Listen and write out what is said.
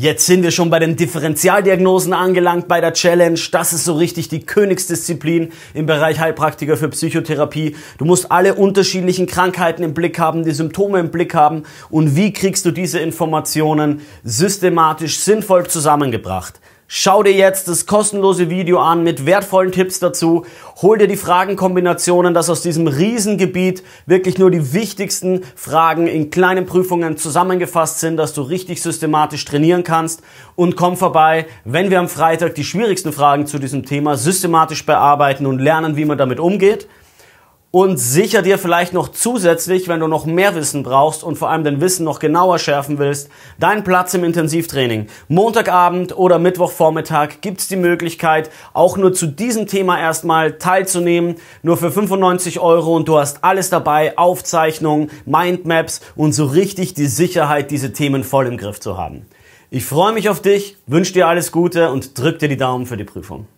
Jetzt sind wir schon bei den Differentialdiagnosen angelangt bei der Challenge. Das ist so richtig die Königsdisziplin im Bereich Heilpraktiker für Psychotherapie. Du musst alle unterschiedlichen Krankheiten im Blick haben, die Symptome im Blick haben und wie kriegst du diese Informationen systematisch sinnvoll zusammengebracht. Schau dir jetzt das kostenlose Video an mit wertvollen Tipps dazu. Hol dir die Fragenkombinationen, dass aus diesem Riesengebiet wirklich nur die wichtigsten Fragen in kleinen Prüfungen zusammengefasst sind, dass du richtig systematisch trainieren kannst. Und komm vorbei, wenn wir am Freitag die schwierigsten Fragen zu diesem Thema systematisch bearbeiten und lernen, wie man damit umgeht und sicher dir vielleicht noch zusätzlich, wenn du noch mehr Wissen brauchst und vor allem dein Wissen noch genauer schärfen willst, deinen Platz im Intensivtraining. Montagabend oder Mittwochvormittag gibt's die Möglichkeit, auch nur zu diesem Thema erstmal teilzunehmen, nur für 95 Euro und du hast alles dabei, Aufzeichnungen, Mindmaps und so richtig die Sicherheit, diese Themen voll im Griff zu haben. Ich freue mich auf dich, wünsche dir alles Gute und drück dir die Daumen für die Prüfung.